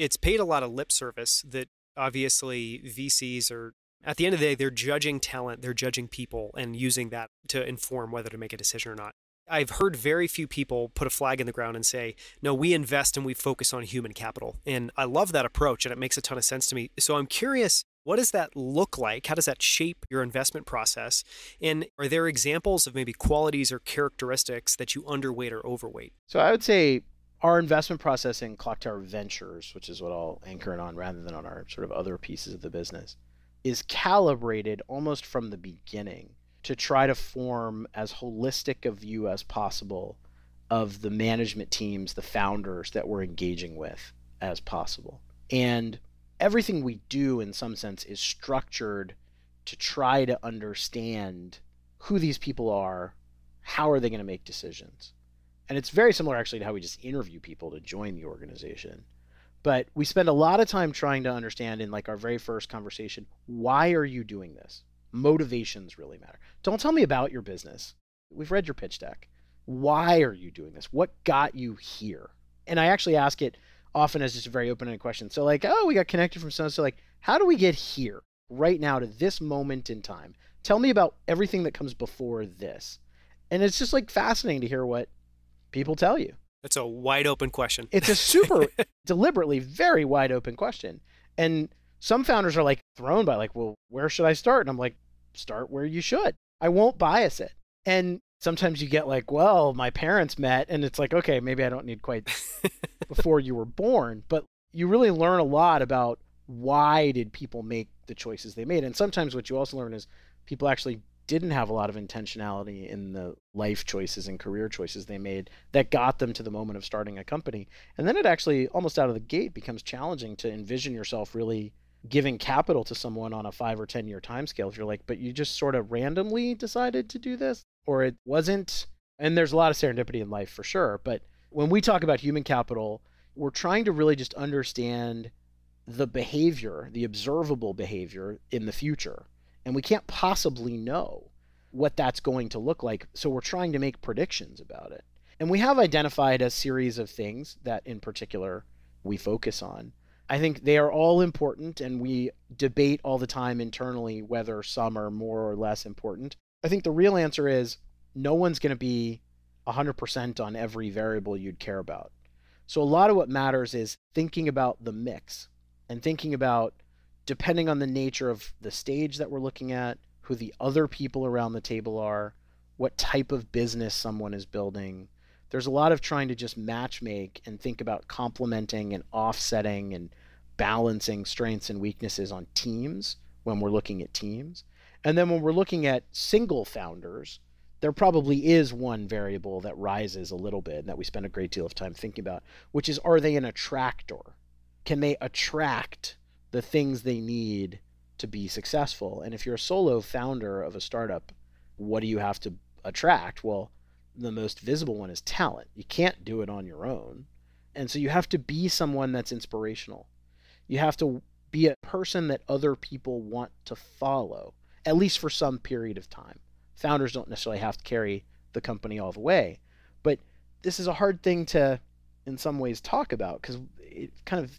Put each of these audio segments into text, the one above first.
it's paid a lot of lip service that obviously VCs are at the end of the day they're judging talent, they're judging people and using that to inform whether to make a decision or not. I've heard very few people put a flag in the ground and say, "No, we invest and we focus on human capital." And I love that approach and it makes a ton of sense to me. So I'm curious what does that look like? How does that shape your investment process? And are there examples of maybe qualities or characteristics that you underweight or overweight? So I would say our investment process in Clock Tower Ventures, which is what I'll anchor it on rather than on our sort of other pieces of the business, is calibrated almost from the beginning to try to form as holistic a view as possible of the management teams, the founders that we're engaging with as possible. And everything we do, in some sense, is structured to try to understand who these people are, how are they going to make decisions and it's very similar, actually, to how we just interview people to join the organization. But we spend a lot of time trying to understand in like our very first conversation why are you doing this? Motivations really matter. Don't tell me about your business. We've read your pitch deck. Why are you doing this? What got you here? And I actually ask it often as just a very open ended question. So, like, oh, we got connected from so and so. Like, how do we get here right now to this moment in time? Tell me about everything that comes before this. And it's just like fascinating to hear what People tell you. It's a wide open question. It's a super deliberately very wide open question. And some founders are like thrown by like, well, where should I start? And I'm like, start where you should. I won't bias it. And sometimes you get like, well, my parents met and it's like, okay, maybe I don't need quite before you were born, but you really learn a lot about why did people make the choices they made. And sometimes what you also learn is people actually didn't have a lot of intentionality in the life choices and career choices they made that got them to the moment of starting a company. And then it actually almost out of the gate becomes challenging to envision yourself really giving capital to someone on a 5 or 10 year time scale if you're like but you just sort of randomly decided to do this or it wasn't and there's a lot of serendipity in life for sure but when we talk about human capital we're trying to really just understand the behavior, the observable behavior in the future and we can't possibly know what that's going to look like. So we're trying to make predictions about it. And we have identified a series of things that, in particular, we focus on. I think they are all important, and we debate all the time internally whether some are more or less important. I think the real answer is no one's going to be 100% on every variable you'd care about. So, a lot of what matters is thinking about the mix and thinking about depending on the nature of the stage that we're looking at, who the other people around the table are, what type of business someone is building. There's a lot of trying to just match make and think about complementing and offsetting and balancing strengths and weaknesses on teams when we're looking at teams. And then when we're looking at single founders, there probably is one variable that rises a little bit and that we spend a great deal of time thinking about, which is are they an attractor? Can they attract the things they need to be successful. And if you're a solo founder of a startup, what do you have to attract? Well, the most visible one is talent. You can't do it on your own. And so you have to be someone that's inspirational. You have to be a person that other people want to follow, at least for some period of time. Founders don't necessarily have to carry the company all the way. But this is a hard thing to, in some ways, talk about because it kind of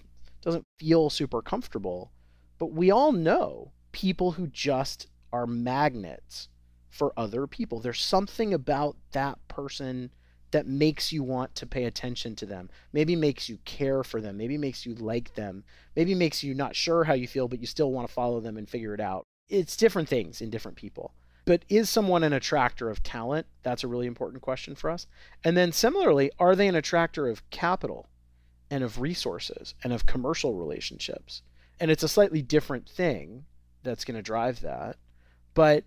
doesn't feel super comfortable. But we all know people who just are magnets for other people. There's something about that person that makes you want to pay attention to them. Maybe makes you care for them. Maybe makes you like them. Maybe makes you not sure how you feel, but you still want to follow them and figure it out. It's different things in different people. But is someone an attractor of talent? That's a really important question for us. And then similarly, are they an attractor of capital? and of resources and of commercial relationships. And it's a slightly different thing that's going to drive that. But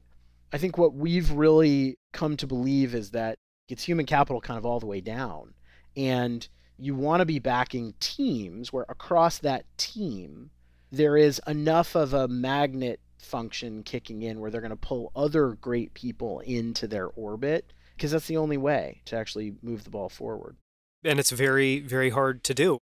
I think what we've really come to believe is that it's human capital kind of all the way down. And you want to be backing teams where across that team, there is enough of a magnet function kicking in where they're going to pull other great people into their orbit because that's the only way to actually move the ball forward and it's very very hard to do